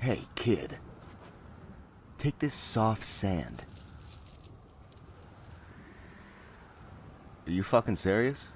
Hey, kid. Take this soft sand. Are you fucking serious?